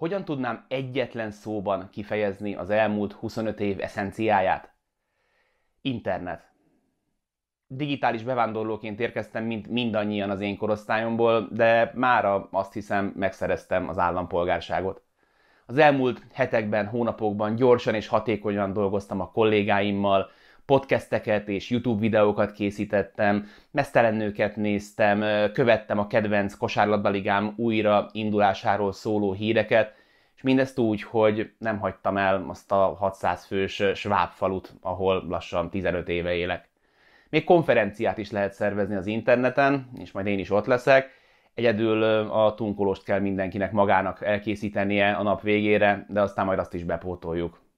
Hogyan tudnám egyetlen szóban kifejezni az elmúlt 25 év eszenciáját? Internet. Digitális bevándorlóként érkeztem, mint mindannyian az én korosztályomból, de mára azt hiszem megszereztem az állampolgárságot. Az elmúlt hetekben, hónapokban gyorsan és hatékonyan dolgoztam a kollégáimmal, podcasteket és YouTube videókat készítettem, mesztelennőket néztem, követtem a kedvenc kosárlabdaligám újra indulásáról szóló híreket, és mindezt úgy, hogy nem hagytam el azt a 600 fős sváb falut, ahol lassan 15 éve élek. Még konferenciát is lehet szervezni az interneten, és majd én is ott leszek. Egyedül a tunkolóst kell mindenkinek magának elkészítenie a nap végére, de aztán majd azt is bepótoljuk.